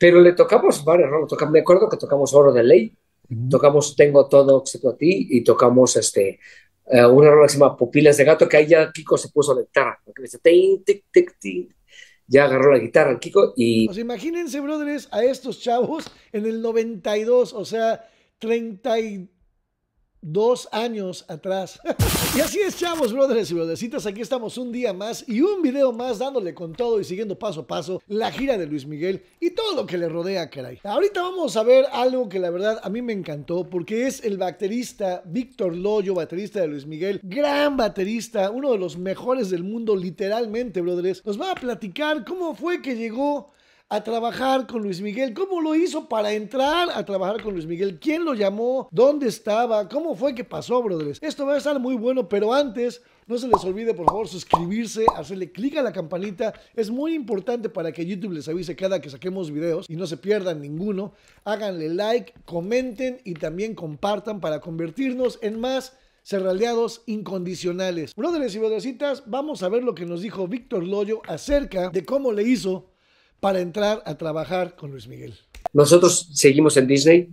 Pero le tocamos varios ¿no? me acuerdo que tocamos Oro de Ley, tocamos Tengo Todo excepto a ti y tocamos este, eh, una rola que se llama Pupilas de Gato, que ahí ya Kiko se puso a la guitarra. Porque dice, tic, Ya agarró la guitarra Kiko y... Pues imagínense, brothers, a estos chavos en el 92, o sea, 32 dos años atrás. y así es, chavos, brothers y brothercitas. Aquí estamos un día más y un video más dándole con todo y siguiendo paso a paso la gira de Luis Miguel y todo lo que le rodea, caray. Ahorita vamos a ver algo que la verdad a mí me encantó porque es el baterista Víctor Loyo, baterista de Luis Miguel, gran baterista, uno de los mejores del mundo, literalmente, brothers. Nos va a platicar cómo fue que llegó a trabajar con Luis Miguel. ¿Cómo lo hizo para entrar a trabajar con Luis Miguel? ¿Quién lo llamó? ¿Dónde estaba? ¿Cómo fue que pasó, brothers? Esto va a estar muy bueno, pero antes... No se les olvide, por favor, suscribirse, hacerle clic a la campanita. Es muy importante para que YouTube les avise cada que saquemos videos y no se pierdan ninguno. Háganle like, comenten y también compartan para convertirnos en más serraleados incondicionales. Brothers y brothercitas, vamos a ver lo que nos dijo Víctor Loyo acerca de cómo le hizo para entrar a trabajar con Luis Miguel? Nosotros seguimos en Disney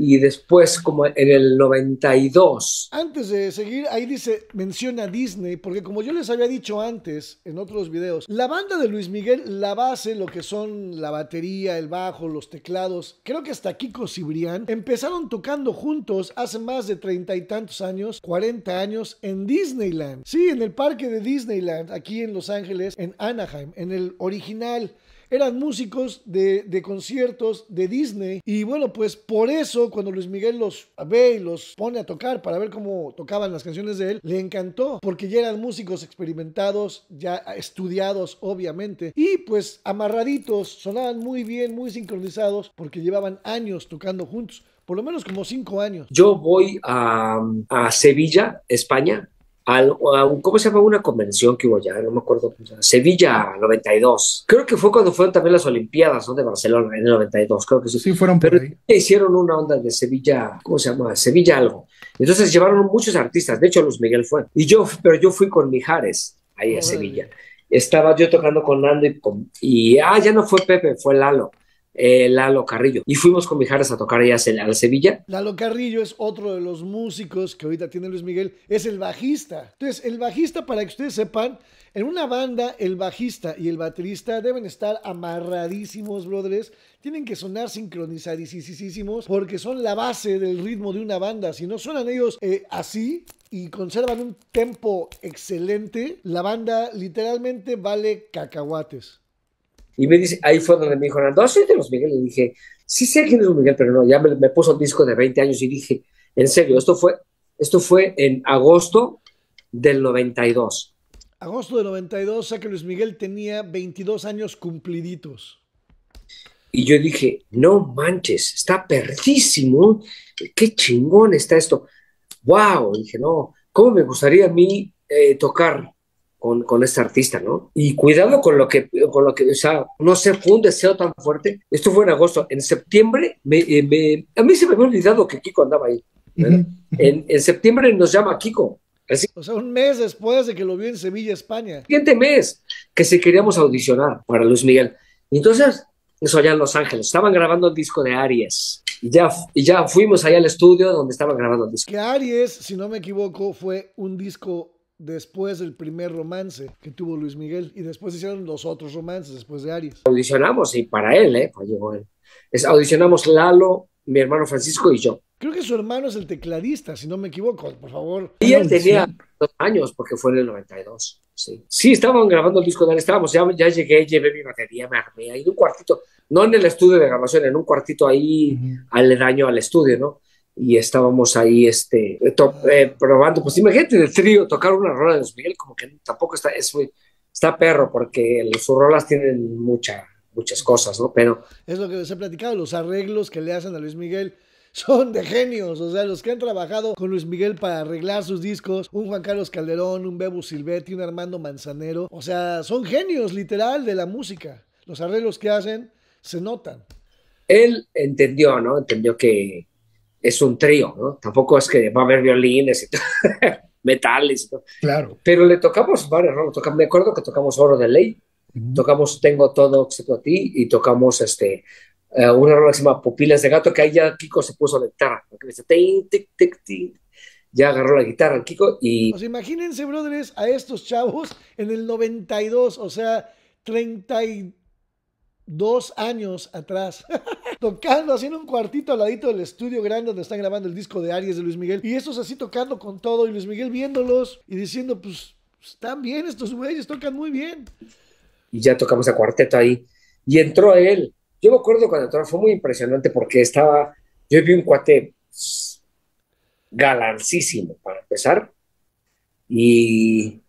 y después como en el 92. Antes de seguir, ahí dice, menciona Disney, porque como yo les había dicho antes en otros videos, la banda de Luis Miguel, la base, lo que son la batería, el bajo, los teclados, creo que hasta Kiko Cibrián, empezaron tocando juntos hace más de treinta y tantos años, 40 años, en Disneyland. Sí, en el parque de Disneyland, aquí en Los Ángeles, en Anaheim, en el original eran músicos de, conciertos de Disney. Y bueno, pues por eso cuando Luis Miguel los ve y los pone a tocar para ver cómo tocaban las canciones de él, le encantó, porque ya eran músicos experimentados, ya estudiados, obviamente. Y pues amarraditos, sonaban muy bien, muy sincronizados, porque llevaban años tocando juntos por lo menos como cinco años. Yo voy a Sevilla, España, ¿cómo se llama? Una convención que hubo ya, no me acuerdo. Sevilla 92. Creo que fue cuando fueron también las Olimpiadas, De Barcelona en el 92, creo que sí. Sí, fueron Pero hicieron una onda de Sevilla, ¿cómo se llama? Sevilla algo. Entonces llevaron muchos artistas, de hecho Luis Miguel fue. Y yo, pero yo fui con Mijares ahí a Sevilla. Estaba yo tocando con Nando y, con, y ah, ya no fue Pepe, fue Lalo. Eh, Lalo Carrillo. Y fuimos con Mijares a tocar allá en Sevilla. Lalo Carrillo es otro de los músicos que ahorita tiene Luis Miguel, es el bajista. Entonces, el bajista, para que ustedes sepan, en una banda, el bajista y el baterista deben estar amarradísimos, brothers. Tienen que sonar sincronizadísimos porque son la base del ritmo de una banda. Si no suenan ellos eh, así y conservan un tempo excelente, la banda literalmente vale cacahuates. Y me dice, ahí fue donde me dijo, no, soy de Luis Miguel. Y dije, sí sé quién es Luis Miguel, pero no, ya me, puso un disco de 20 años y dije, en serio, esto fue, esto fue en agosto del 92. Agosto del 92, o sea que Luis Miguel tenía 22 años cumpliditos. Y yo dije, no manches, está perdísimo, qué chingón está esto. ¡Wow! dije, no, ¿cómo me gustaría a mí eh, tocar con, con, este artista, ¿no? Y cuidado con lo que, con lo que, o sea, no sé, fue un deseo tan fuerte. Esto fue en agosto. En septiembre, eh, a mí se me había olvidado que Kiko andaba ahí. en, en, septiembre nos llama Kiko. o sea, un mes después de que lo vio en Sevilla, España. Siguiente mes, que si queríamos audicionar para Luis Miguel. Entonces, eso allá en Los Ángeles, estaban grabando el disco de Aries. Y ya, y ya fuimos allá al estudio donde estaban grabando el disco. Que Aries, si no me equivoco, fue un disco después del primer romance que tuvo Luis Miguel y después hicieron los otros romances después de Aries. Audicionamos y para él, ¿eh? Llegó él. Es, audicionamos Lalo, mi hermano Francisco y yo. Creo que su hermano es el tecladista, si no me equivoco, por favor. Y él tenía dos años porque fue en el 92. Sí, sí estaban grabando el disco de Aries, estábamos, ya, llegué, llevé mi batería, me armé ahí en un cuartito, no en el estudio de grabación, en un cuartito ahí al aledaño al estudio, ¿no? y estábamos ahí este, eh, probando. Pues imagínate de trío tocar una rola de Luis Miguel, como que tampoco está, es está perro, porque sus rolas tienen muchas cosas, ¿no? Pero. Es lo que les he platicado, los arreglos que le hacen a Luis Miguel. Son de genios, o sea, los que han trabajado con Luis Miguel para arreglar sus discos, un Juan Carlos Calderón, un Bebo Silvetti, un Armando Manzanero, o sea, son genios literal de la música. Los arreglos que hacen se notan. Él entendió, ¿no? Entendió que, es un trío, ¿no? Tampoco es que va a haber violines y metales y Claro. Pero le tocamos varios ¿no? me acuerdo que tocamos Oro de Ley, tocamos Tengo Todo excepto a ti y tocamos este, eh, una rola que se llama Pupilas de Gato, que ahí ya Kiko se puso a la guitarra. dice, Ya agarró la guitarra Kiko y... Pues imagínense, brothers, a estos chavos en el 92, o sea, 30 dos años atrás, tocando, haciendo un cuartito al ladito del estudio grande donde están grabando el disco de Aries de Luis Miguel. Y estos así tocando con todo y Luis Miguel viéndolos y diciendo, pues están bien estos güeyes, tocan muy bien. Y ya tocamos a cuarteto ahí. Y entró a él. Yo me acuerdo cuando entró, fue muy impresionante porque estaba, yo vi un cuate galancísimo para empezar y,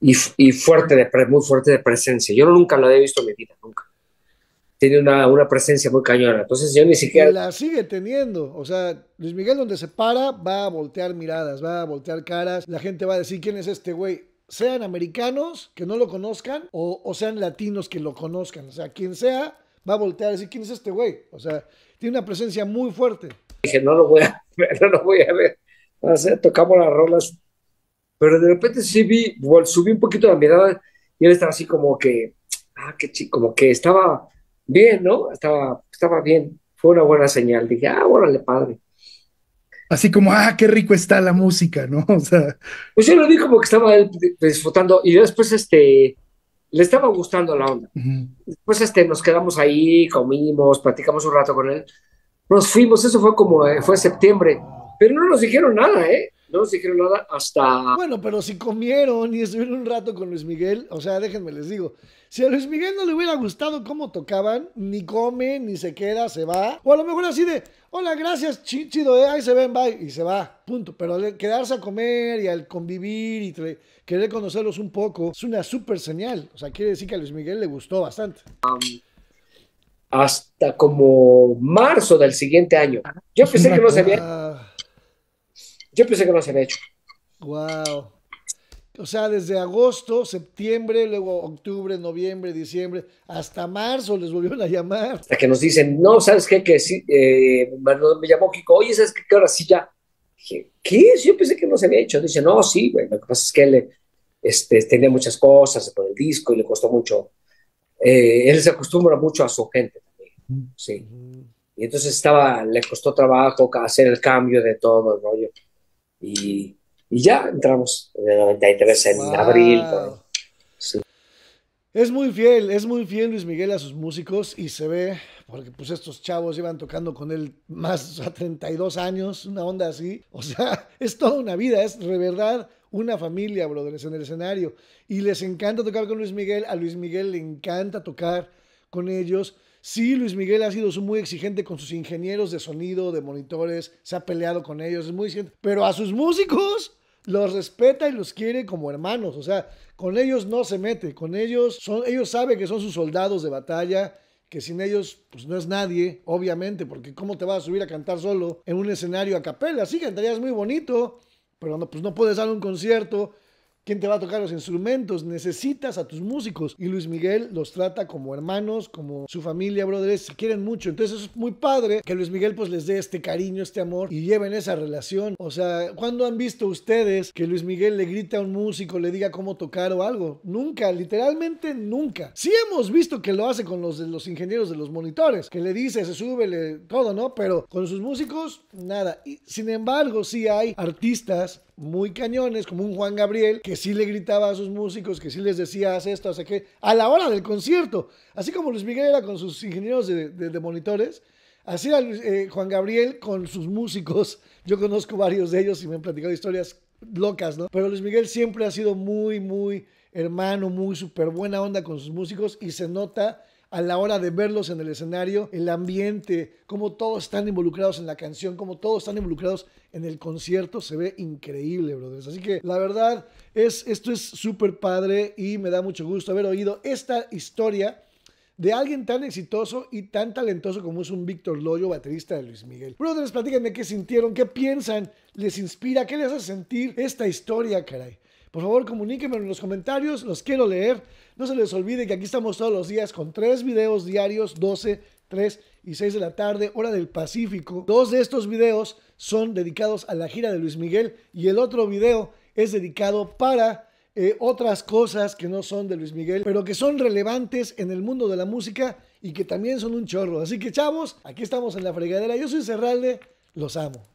y, fuerte de, muy fuerte de presencia. Yo nunca lo había visto en mi vida, nunca tiene una, una, presencia muy cañona. Entonces yo ni siquiera... La sigue teniendo. O sea, Luis Miguel donde se para va a voltear miradas, va a voltear caras. La gente va a decir, ¿quién es este güey? Sean americanos que no lo conozcan o, sean latinos que lo conozcan. O sea, quien sea va a voltear a decir, ¿quién es este güey? O sea, tiene una presencia muy fuerte. Dije, no lo voy a ver, no lo voy a ver. O sea, tocamos las rolas. Pero de repente sí vi, subí un poquito la mirada y él estaba así como que, ah, qué chico, como que estaba bien, ¿no? Estaba, estaba bien, fue una buena señal. Dije, ah, órale, padre. Así como, ah, qué rico está la música, ¿no? O sea. Pues yo lo vi como que estaba disfrutando y después, este, le estaba gustando la onda. Después, este, nos quedamos ahí, comimos, platicamos un rato con él. Nos fuimos, eso fue como, eh, fue septiembre, pero no nos dijeron nada, ¿eh? no nos dijeron nada hasta... Bueno, pero si comieron y estuvieron un rato con Luis Miguel, o sea, déjenme les digo, si a Luis Miguel no le hubiera gustado cómo tocaban, ni come, ni se queda, se va, o a lo mejor así de, hola, gracias, chido, eh, ahí se ven, bye, y se va, punto. Pero quedarse a comer y al convivir y querer conocerlos un poco, es una súper señal, o sea, quiere decir que a Luis Miguel le gustó bastante. hasta como marzo del siguiente año. Yo pensé que no se había yo pensé que no se había hecho. Wow. O sea, desde agosto, septiembre, luego octubre, noviembre, diciembre, hasta marzo les volvieron a llamar. Hasta que nos dicen, no, ¿sabes qué? Que eh, me llamó Kiko, oye, ¿sabes qué? Que ahora sí ya. Dije, ¿qué? Yo pensé que no se había hecho. Dice, no, sí, güey, lo que pasa es que él este, tenía muchas cosas por el disco y le costó mucho. Eh, él se acostumbra mucho a su gente también, sí. Y entonces estaba, le costó trabajo hacer el cambio de todo el rollo. Y, ya entramos en el 93 en abril. Es muy fiel, es muy fiel Luis Miguel a sus músicos y se ve, porque pues estos chavos llevan tocando con él más de 32 años, una onda así. O sea, es toda una vida, es de verdad una familia, brothers, en el escenario. Y les encanta tocar con Luis Miguel, a Luis Miguel le encanta tocar con ellos. Sí, Luis Miguel ha sido muy exigente con sus ingenieros de sonido, de monitores, se ha peleado con ellos, es muy exigente, pero a sus músicos los respeta y los quiere como hermanos, o sea, con ellos no se mete, con ellos son ellos saben que son sus soldados de batalla que sin ellos pues no es nadie, obviamente, porque cómo te vas a subir a cantar solo en un escenario a capela, sí cantarías muy bonito, pero no, pues no puedes dar un concierto quién te va a tocar los instrumentos, necesitas a tus músicos. Y Luis Miguel los trata como hermanos, como su familia, brothers, se quieren mucho. Entonces es muy padre que Luis Miguel pues les dé este cariño, este amor y lleven esa relación. O sea, ¿cuándo han visto ustedes que Luis Miguel le grita a un músico, le diga cómo tocar o algo? Nunca, literalmente nunca. Sí hemos visto que lo hace con los, los ingenieros de los monitores, que le dice, se sube, todo, ¿no? Pero con sus músicos, nada. sin embargo, sí hay artistas muy cañones, como un Juan Gabriel, que sí le gritaba a sus músicos, que sí les decía, haz esto, haz aquello, a la hora del concierto. Así como Luis Miguel era con sus ingenieros de, monitores, así era eh, Juan Gabriel con sus músicos. Yo conozco varios de ellos y me han platicado historias locas, ¿no? Pero Luis Miguel siempre ha sido muy, muy hermano, muy súper buena onda con sus músicos y se nota a la hora de verlos en el escenario, el ambiente, cómo todos están involucrados en la canción, cómo todos están involucrados en el concierto, se ve increíble, brothers. Así que la verdad, es, esto es súper padre y me da mucho gusto haber oído esta historia de alguien tan exitoso y tan talentoso como es un Víctor Loyo, baterista de Luis Miguel. Brothers, de qué sintieron, qué piensan, les inspira, qué les hace sentir esta historia, caray. Por favor, comuníquenme en los comentarios, los quiero leer. No se les olvide que aquí estamos todos los días con tres videos diarios, 12, 3 y 6 de la tarde, hora del Pacífico. Dos de estos videos son dedicados a la gira de Luis Miguel y el otro video es dedicado para eh, otras cosas que no son de Luis Miguel, pero que son relevantes en el mundo de la música y que también son un chorro. Así que chavos, aquí estamos en la fregadera. Yo soy Cerralde, los amo.